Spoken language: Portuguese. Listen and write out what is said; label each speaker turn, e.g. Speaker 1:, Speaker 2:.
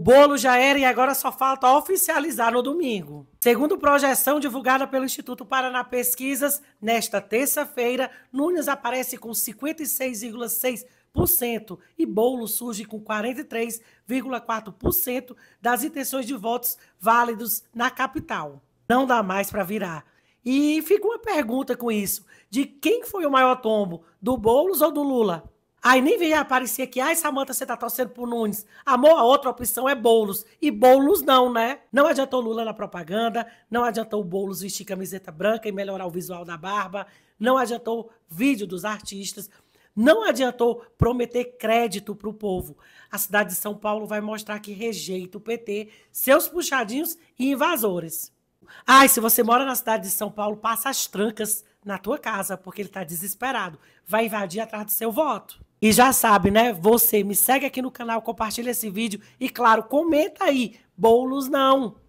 Speaker 1: O bolo já era e agora só falta oficializar no domingo. Segundo projeção divulgada pelo Instituto Paraná Pesquisas, nesta terça-feira, Nunes aparece com 56,6% e Bolo surge com 43,4% das intenções de votos válidos na capital. Não dá mais para virar. E fica uma pergunta com isso: de quem foi o maior tombo, do Boulos ou do Lula? Aí nem veio aparecer aqui, ai, Samanta, você tá torcendo pro Nunes. Amor, a outra opção é Boulos. E Boulos não, né? Não adiantou Lula na propaganda, não adiantou o Boulos vestir camiseta branca e melhorar o visual da barba, não adiantou vídeo dos artistas, não adiantou prometer crédito pro povo. A cidade de São Paulo vai mostrar que rejeita o PT, seus puxadinhos e invasores. Ai, se você mora na cidade de São Paulo, passa as trancas na tua casa, porque ele tá desesperado. Vai invadir atrás do seu voto. E já sabe, né? Você me segue aqui no canal, compartilha esse vídeo e, claro, comenta aí. Bolos não.